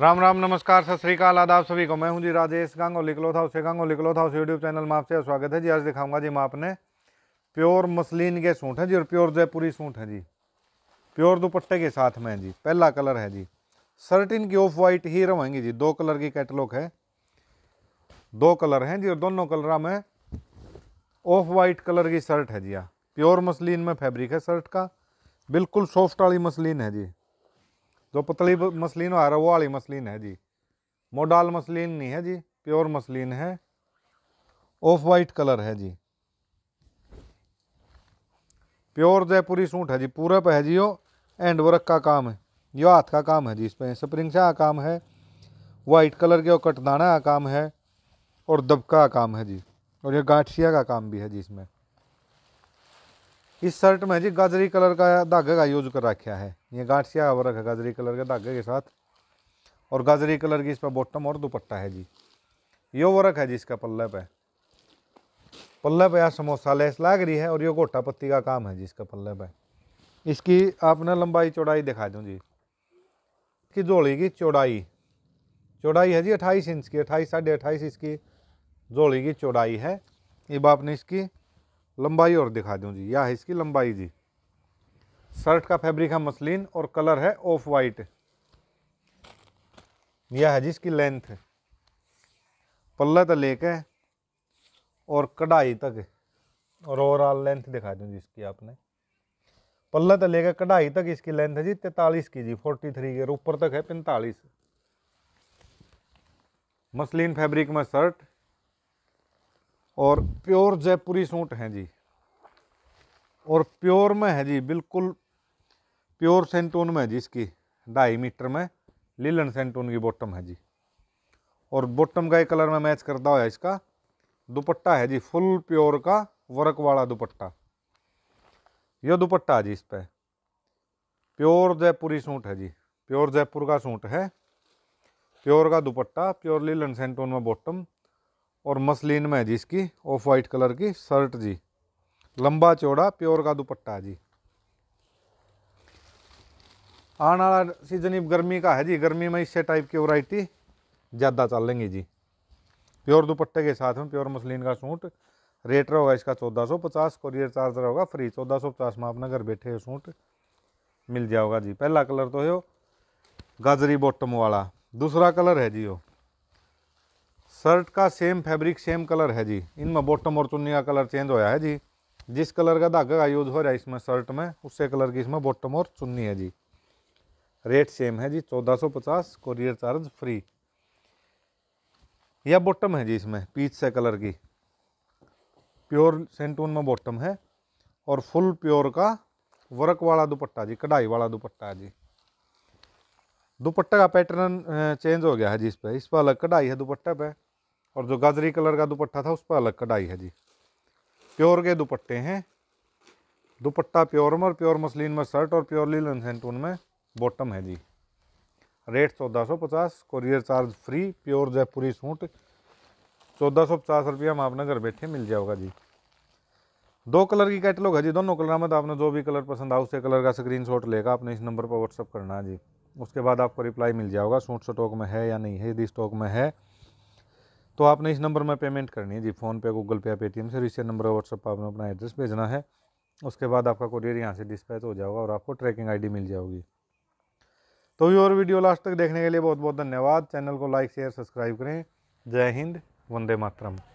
राम राम नमस्कार सत श्रीकाल आदाब सभी को मैं हूं जी राजेश और लो था उसे और लो था उस यूट्यूब चैनल में आपसे स्वागत है जी आज दिखाऊंगा जी मैं आपने प्योर मसलिन के सूट हैं जी और प्योर जयपुरी सूट हैं जी प्योर दुपट्टे के साथ में जी पहला कलर है जी सर्टिन की ऑफ वाइट ही रहेंगी जी दो कलर की कैटलॉग है दो कलर हैं जी और दोनों कलर में ऑफ वाइट कलर की शर्ट है जी प्योर मसलिन में फैब्रिक है शर्ट का बिल्कुल सॉफ्ट वाली मसलिन है जी जो पतली मसलिन आ रहा वो वाली मसलिन है जी मोडाल मसलिन नहीं है जी प्योर मसलिन है ऑफ वाइट कलर है जी प्योर जयपुरी सूट है जी पूरा पे है जी यो एंड वर्क का काम है यो हाथ का काम है जी इस पर स्प्रिंग का काम है वाइट कलर के और कटदाना का काम है और दबका का काम है जी और ये गाठिया का काम भी है जी इसमें इस शर्ट में जी गाजरी कलर का धागे का यूज कर रखा है ये सिया हुआ रखा गाजरी कलर के धागे के साथ और गाजरी कलर की इस पर बॉटम और दुपट्टा है जी यो वर्क है जी इसका पल्ले पे पल्ले पे यहाँ समोसा लेस लाग रही है और यो गोटा पत्ती का काम है जी इसका पल्ले पे इसकी आपने लंबाई चौड़ाई दिखा दूँ जी इसकी जोड़ी की चौड़ाई चौड़ाई है जी अट्ठाईस इंच की अट्ठाईस साढ़े अट्ठाईस इसकी जोड़ी की चौड़ाई है ये बाप ने इसकी लंबाई और दिखा दूँ जी या है इसकी लंबाई जी शर्ट का फैब्रिक है मसलिन और कलर है ऑफ वाइट यह है जिसकी लेंथ है पल्ला तो लेके और कढ़ाई तक और ओवरऑल लेंथ दिखा दूँ जी इसकी आपने पल्ला तो लेके कढ़ाई तक इसकी लेंथ है जी तैतालीस की जी फोर्टी थ्री के ऊपर तक है पैंतालीस मसलिन फैब्रिक में शर्ट और प्योर जयपुरी सूट हैं जी और प्योर में है जी बिल्कुल प्योर सेंटून में है जी इसकी ढाई मीटर में लीलन सेंटून की बॉटम है जी और बॉटम का कलर में मैच करता हुआ इसका दुपट्टा है जी फुल प्योर का वर्क वाला दुपट्टा यह दुपट्टा है जी इस पर प्योर जयपुरी सूट है जी प्योर जयपुर का सूट है प्योर का दुपट्टा प्योर लीलन सेंटून में बॉटम और मसलिन में है जी इसकी ऑफ वाइट कलर की शर्ट जी लंबा चौड़ा प्योर का दुपट्टा जी आने वाला सीजन ही गर्मी का है जी गर्मी में इससे टाइप की वरायटी ज़्यादा चल लेंगे जी प्योर दुपट्टे के साथ में प्योर मसलिन का सूट रेट रहेगा इसका चौदह सौ पचास कोरियर चार्ज रहेगा फ्री चौदह सौ पचास में अपना घर बैठे सूट मिल जाओगा जी पहला कलर तो है गाजरी बॉटम वाला दूसरा कलर है जी वो शर्ट का सेम फैब्रिक सेम कलर है जी इनमें बॉटम और चुन्नी का कलर चेंज होया है जी जिस कलर का धागा का यूज हो रहा है इसमें शर्ट में उससे कलर की इसमें बॉटम और चुन्नी है जी रेट सेम है जी चौदह सौ पचास कोरियर चार्ज फ्री यह बॉटम है जी इसमें पीच से कलर की प्योर सेंटून में बॉटम है और फुल प्योर का वर्क वाला दुपट्टा जी कढ़ाई वाला दुपट्टा है जी दुपट्टे का पैटर्न चेंज हो गया है जी इस पर इस पर अलग कढ़ाई है दुपट्टे पे और जो गाजरी कलर का दुपट्टा था उस पर अलग कढ़ाई है जी प्योर के दुपट्टे हैं दुपट्टा प्योर में और प्योर मसलिन में शर्ट और प्योर लीलन सेंटून में बॉटम है जी रेट चौदह सौ पचास courier charge free pure Jaipuri suit चौदह सौ पचास रुपया हम आपने घर बैठे मिल जाओगा जी दो कलर की कैटलॉग है जी दोनों कलर में तो आपने जो भी कलर पसंद आ उसे कलर का स्क्रीन शॉट लेगा आपने इस नंबर पर व्हाट्सअप करना है जी उसके बाद आपको रिप्लाई मिल जाएगा सूट स्टॉक में है या नहीं है यदि स्टॉक में है तो आपने इस नंबर में पेमेंट करनी है जी फ़ोनपे गूगल पे या पेटीएम से इसी नंबर पर व्हाट्सअप पर आपने अपना एड्रेस भेजना है उसके बाद आपका कोरियर यहाँ से डिस्पैच हो जाएगा और आपको ट्रैकिंग आईडी मिल जाएगी तो ये और वीडियो लास्ट तक देखने के लिए बहुत बहुत धन्यवाद चैनल को लाइक शेयर सब्सक्राइब करें जय हिंद वंदे मातरम